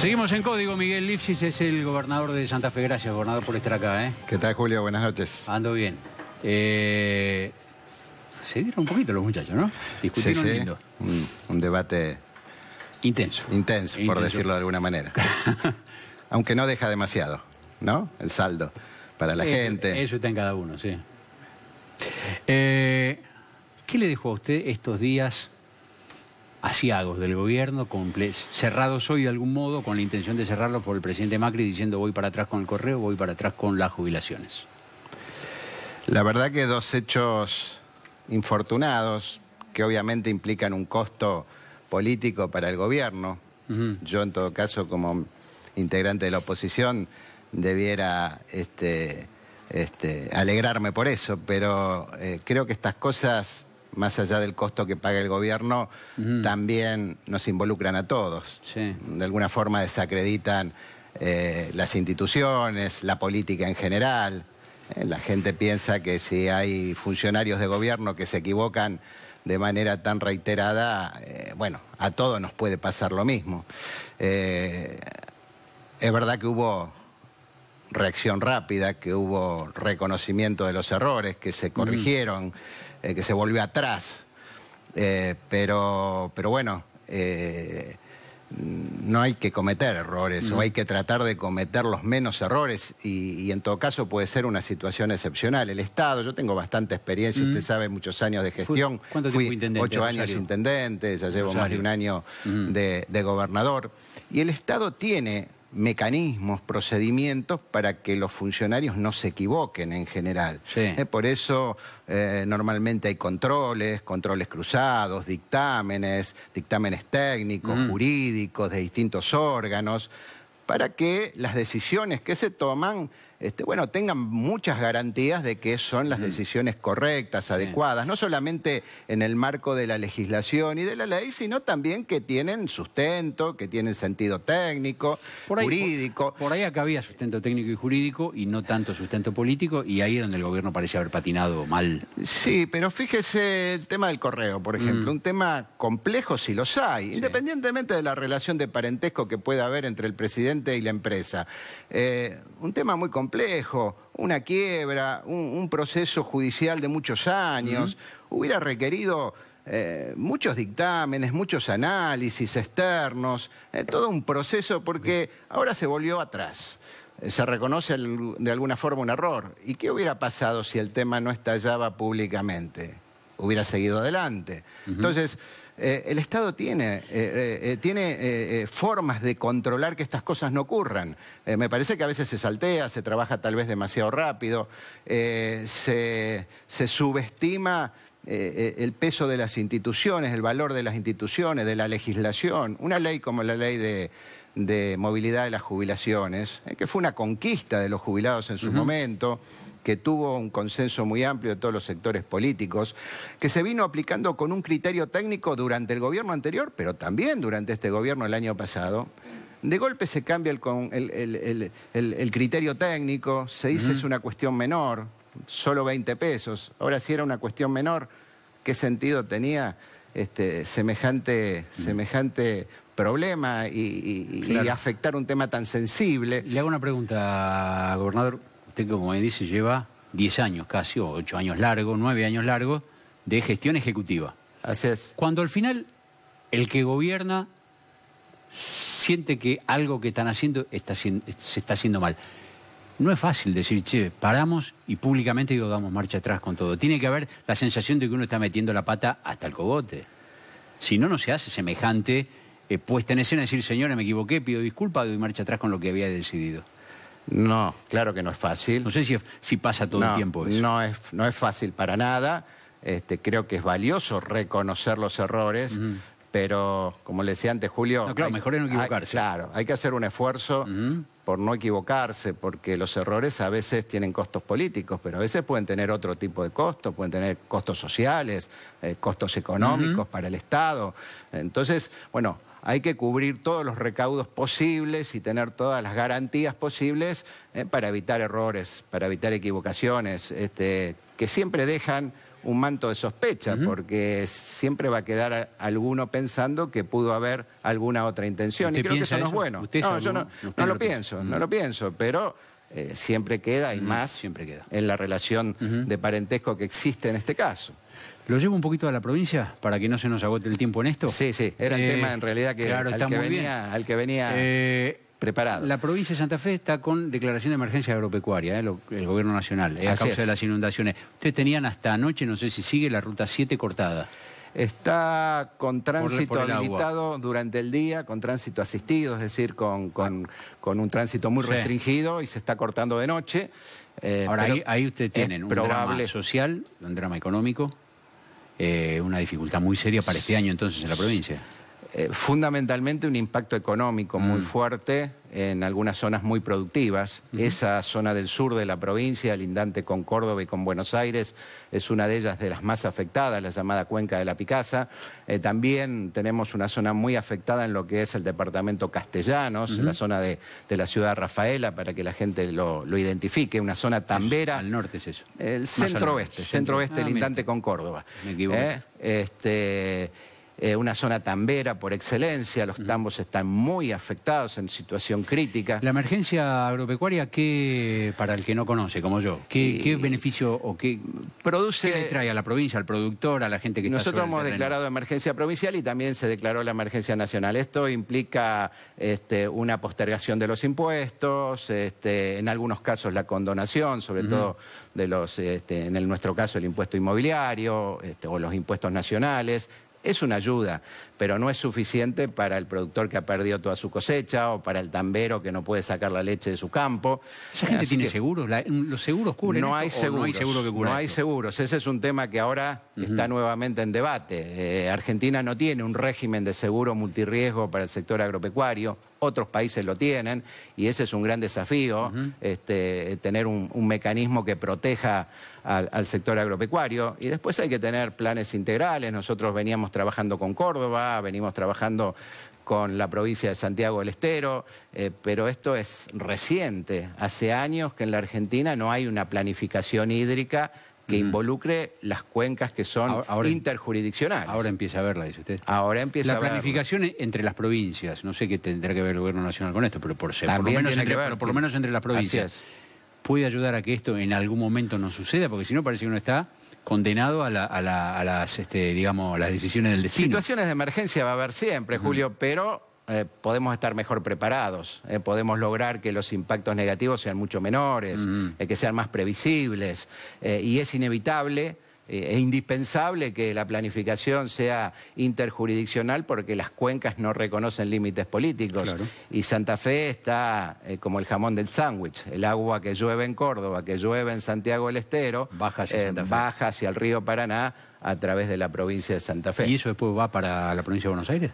Seguimos en código. Miguel Lipsis es el gobernador de Santa Fe. Gracias, gobernador, por estar acá. ¿eh? ¿Qué tal, Julio? Buenas noches. Ando bien. Eh, se dieron un poquito los muchachos, ¿no? Discutieron sí, Un, debate... Intenso. Intenso, por decirlo de alguna manera. Aunque no deja demasiado, ¿no? El saldo para la gente. Eso está en cada uno, sí. Eh, ¿Qué le dejó a usted estos días asiagos del gobierno, cerrados hoy de algún modo, con la intención de cerrarlo por el presidente Macri diciendo voy para atrás con el correo, voy para atrás con las jubilaciones. La verdad que dos hechos infortunados que obviamente implican un costo político para el gobierno. Yo en todo caso como integrante de la oposición debiera este, este, alegrarme por eso, pero eh, creo que estas cosas más allá del costo que paga el gobierno, también nos involucran a todos. De alguna forma desacreditan eh, las instituciones, la política en general. Eh, la gente piensa que si hay funcionarios de gobierno que se equivocan de manera tan reiterada, eh, bueno, a todos nos puede pasar lo mismo. es verdad que hubo reacción rápida, que hubo reconocimiento de los errores, que se corrigieron, eh, que se volvió atrás. Eh, pero, pero bueno, eh, no hay que cometer errores o hay que tratar de cometer los menos errores y, en todo caso puede ser una situación excepcional. El Estado, yo tengo bastante experiencia, usted mm. sabe, muchos años de gestión. ¿Cuánto Fui intendente, Ocho años intendente, ya llevo más de un año de gobernador. Y el Estado tiene mecanismos, procedimientos para que los funcionarios no se equivoquen en general. Eh, por eso eh, normalmente hay controles, controles cruzados, dictámenes, dictámenes técnicos, mm. jurídicos de distintos órganos, para que las decisiones que se toman este, bueno, tengan muchas garantías de que son las mm. decisiones correctas, adecuadas, no solamente en el marco de la legislación y de la ley, sino también que tienen sustento, que tienen sentido técnico, jurídico. Por, ahí acá había sustento técnico y jurídico y no tanto sustento político, y ahí es donde el gobierno parece haber patinado mal. Sí, pero fíjese el tema del correo, por ejemplo, mm. un tema complejo si los hay, independientemente de la relación de parentesco que pueda haber entre el presidente y la empresa. Eh, un tema muy complejo complejo, una quiebra, un, proceso judicial de muchos años, hubiera requerido eh, muchos dictámenes, muchos análisis externos, eh, todo un proceso porque ahora se volvió atrás. se reconoce de alguna forma un error. ¿Y qué hubiera pasado si el tema no estallaba públicamente? Hubiera seguido adelante. Entonces, eh, el Estado tiene, eh, eh, formas de controlar que estas cosas no ocurran. me parece que a veces se saltea, se trabaja tal vez demasiado rápido, se subestima eh, eh, el peso de las instituciones, el valor de las instituciones, de la legislación. Una ley como la ley de, movilidad de las jubilaciones, eh, que fue una conquista de los jubilados en su momento, que tuvo un consenso muy amplio de todos los sectores políticos, que se vino aplicando con un criterio técnico durante el gobierno anterior, pero también durante este gobierno el año pasado. De golpe se cambia el, el, criterio técnico, se dice es una cuestión menor, solo 20 pesos. Ahora si era una cuestión menor, ¿qué sentido tenía este, semejante, mm. problema y, afectar un tema tan sensible? Le hago una pregunta, gobernador. Usted, como me dice, lleva 10 años casi, o 8 años largos, 9 años largos, de gestión ejecutiva. Cuando al final el que gobierna siente que algo que están haciendo se está haciendo mal no es fácil decir, che, paramos y públicamente digo, damos marcha atrás con todo. Tiene que haber la sensación de que uno está metiendo la pata hasta el cogote. Si no, no se hace semejante eh, puesta en escena, decir, señora, me equivoqué, pido disculpas, doy marcha atrás con lo que había decidido. No, claro que no es fácil. No sé si, pasa todo el tiempo eso. No es, no es fácil para nada. Este, creo que es valioso reconocer los errores, pero como le decía antes Julio... No, claro, mejor no equivocarse. claro, hay que hacer un esfuerzo por no equivocarse, porque los errores a veces tienen costos políticos, pero a veces pueden tener otro tipo de costos, pueden tener costos sociales, eh, costos económicos para el Estado. Entonces, bueno, hay que cubrir todos los recaudos posibles y tener todas las garantías posibles eh, para evitar errores, para evitar equivocaciones, este, que siempre dejan un manto de sospecha, porque siempre va a quedar alguno pensando que pudo haber alguna otra intención. Y creo que eso, no es bueno. no, yo no, lo, pienso, no lo pienso, pero eh, siempre queda y más siempre queda. en la relación de parentesco que existe en este caso. ¿Lo llevo un poquito a la provincia para que no se nos agote el tiempo en esto? Sí, sí, era el eh, tema en realidad que, al que venía... Eh, la provincia de Santa Fe está con declaración de emergencia agropecuaria, eh, el gobierno nacional, eh, a causa de las inundaciones. Ustedes tenían hasta anoche, no sé si sigue, la ruta 7 cortada. Está con tránsito limitado habilitado durante el día, con tránsito asistido, es decir, con, un tránsito muy restringido y se está cortando de noche. Eh, Ahora, ahí, ahí ustedes tienen un drama social, un drama económico, una dificultad muy seria para este año entonces en la provincia. Eh, fundamentalmente un impacto económico muy mm. fuerte en algunas zonas muy productivas. Esa zona del sur de la provincia, lindante con Córdoba y con Buenos Aires, es una de ellas de las más afectadas, la llamada Cuenca de la Picasa. Eh, también tenemos una zona muy afectada en lo que es el departamento Castellanos, la zona de, la ciudad de Rafaela, para que la gente lo, identifique, una zona tambera. Al norte es eso. El centro-oeste, centro-oeste, ah, lindante con Córdoba. Me eh, este, eh, una zona tambera por excelencia, los tambos están muy afectados en situación crítica. La emergencia agropecuaria, ¿qué, para el que no conoce, como yo, qué, beneficio o qué, produce, ¿qué le trae a la provincia, al productor, a la gente que está Nosotros hemos declarado emergencia provincial y también se declaró la emergencia nacional. Esto implica este, una postergación de los impuestos, este, en algunos casos la condonación, sobre todo de los, este, en nuestro caso el impuesto inmobiliario o los impuestos nacionales, es una ayuda pero no es suficiente para el productor que ha perdido toda su cosecha o para el tambero que no puede sacar la leche de su campo. ¿Esa gente tiene seguros? ¿Los seguros cubren no hay seguros, no hay seguro No hay seguros. Ese es un tema que ahora está nuevamente en debate. Eh, Argentina no tiene un régimen de seguro multirriesgo para el sector agropecuario otros países lo tienen y ese es un gran desafío, este, tener un, mecanismo que proteja al, sector agropecuario. Y después hay que tener planes integrales. Nosotros veníamos trabajando con Córdoba, venimos trabajando con la provincia de Santiago del Estero, eh, pero esto es reciente. Hace años que en la Argentina no hay una planificación hídrica que mm. involucre las cuencas que son em- interjurisdiccionales. Ahora empieza a verla, dice usted. Ahora empieza la La planificación entre las provincias, no sé qué tendrá que ver el gobierno nacional con esto, pero por, ser, por, lo, menos entre, por lo menos entre las provincias. ¿Puede ayudar a que esto en algún momento no suceda? Porque si no parece que uno está condenado a, las, este, digamos, las decisiones del destino. Situaciones de emergencia va a haber siempre, Julio, pero eh, podemos estar mejor preparados, eh, podemos lograr que los impactos negativos sean mucho menores, eh, que sean más previsibles, y es inevitable eh, es indispensable que la planificación sea interjurisdiccional porque las cuencas no reconocen límites políticos. Y Santa Fe está eh, como el jamón del sándwich. El agua que llueve en Córdoba, que llueve en Santiago del Estero, eh, baja hacia, el río Paraná a través de la provincia de Santa Fe. ¿Y eso después va para la provincia de Buenos Aires?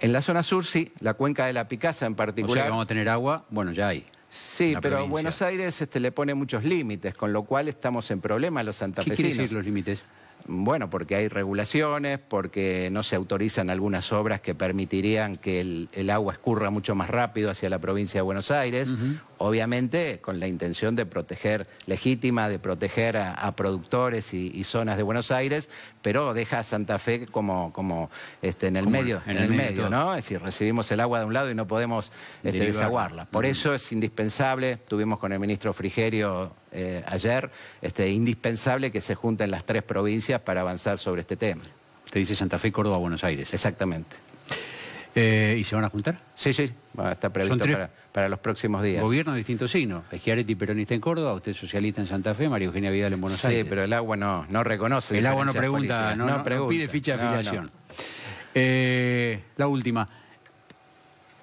En la zona sur sí, la cuenca de la Picasa en particular. O vamos a tener agua, bueno, ya hay. Sí, pero Buenos Aires este, le pone muchos límites, con lo cual estamos en problemas los santafesinos. ¿Qué los límites? Bueno, porque hay regulaciones, porque no se autorizan algunas obras que permitirían que el, agua escurra mucho más rápido hacia la provincia de Buenos Aires, obviamente con la intención de proteger legítima, de proteger a, productores y, zonas de Buenos Aires, pero deja a Santa Fe como, como este, en el medio, en, el, medio, ¿no? Es decir, recibimos el agua de un lado y no podemos este, desaguarla. Por eso es indispensable, tuvimos con el ministro Frigerio eh, ayer, este, indispensable que se junten las tres provincias para avanzar sobre este tema. Te dice Santa Fe, Córdoba, Buenos Aires. Exactamente. Eh, ¿Y se van a juntar? Sí, sí, está previsto para, los próximos días. Gobierno de distintos signos. Esquiareti peronista en Córdoba, usted socialista en Santa Fe, María Eugenia Vidal en Buenos Aires. Sí, pero el agua no, no reconoce. El agua no pregunta no, pregunta, pide ficha de afiliación. Eh, la última.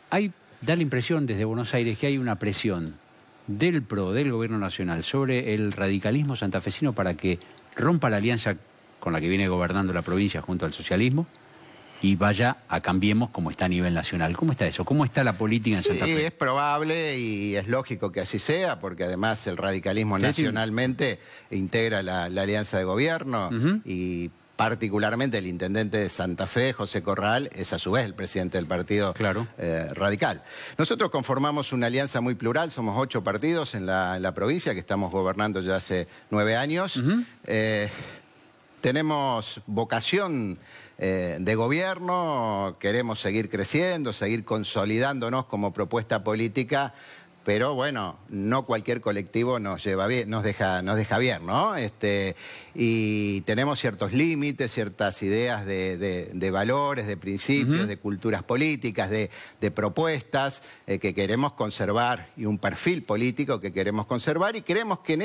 Hay, da la impresión desde Buenos Aires que hay una presión del PRO, del Gobierno Nacional, sobre el radicalismo santafesino para que rompa la alianza con la que viene gobernando la provincia junto al socialismo y vaya a Cambiemos como está a nivel nacional. ¿Cómo está eso? ¿Cómo está la política en Santa Fe? Es probable y es lógico que así sea, porque además el radicalismo nacionalmente integra la, alianza de gobierno y particularmente el intendente de Santa Fe, José Corral, es a su vez el presidente del partido eh, radical. Nosotros conformamos una alianza muy plural, somos ocho partidos en la, provincia que estamos gobernando ya hace nueve años tenemos vocación eh, de gobierno, queremos seguir creciendo, seguir consolidándonos como propuesta política, pero bueno, no cualquier colectivo nos lleva bien, nos deja, nos deja bien, ¿no? Este, y tenemos ciertos límites, ciertas ideas de, valores, de principios, de culturas políticas, de, propuestas eh, que queremos conservar y un perfil político que queremos conservar y creemos que en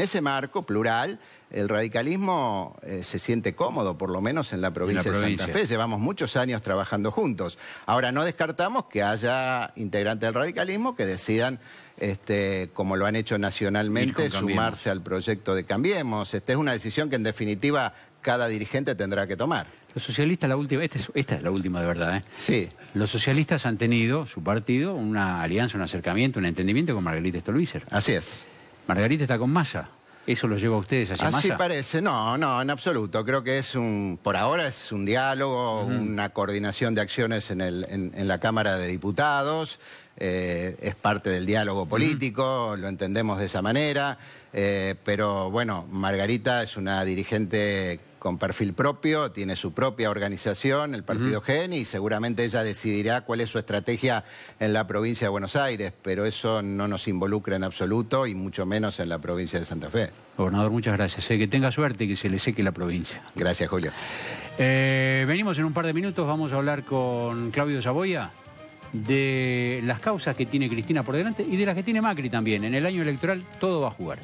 ese marco plural el radicalismo eh, se siente cómodo, por lo menos en la provincia, de Santa Fe. Llevamos muchos años trabajando juntos. Ahora, no descartamos que haya integrantes del radicalismo que decidan este, como lo han hecho nacionalmente, sumarse al proyecto de Cambiemos. Esta es una decisión que en definitiva cada dirigente tendrá que tomar. Los socialistas, la última, este esta es, la última de verdad, ¿eh? Sí. Los socialistas han tenido, su partido, una alianza, un acercamiento, un entendimiento con Margarita Stolbizer. Así es. Margarita está con Massa. ¿Eso lo lleva a ustedes hacia Así parece, no, no, en absoluto. Creo que es un, por ahora es un diálogo, una coordinación de acciones en, el, en, la Cámara de Diputados, eh, es parte del diálogo político, lo entendemos de esa manera, eh, pero bueno, Margarita es una dirigente con perfil propio, tiene su propia organización, el Partido GEN, y seguramente ella decidirá cuál es su estrategia en la provincia de Buenos Aires, pero eso no nos involucra en absoluto y mucho menos en la provincia de Santa Fe. Gobernador, muchas gracias. Eh, que tenga suerte y que se le seque la provincia. Gracias, Julio. Eh, venimos en un par de minutos, vamos a hablar con Claudio Saboya de las causas que tiene Cristina por delante y de las que tiene Macri también. En el año electoral todo va a jugar.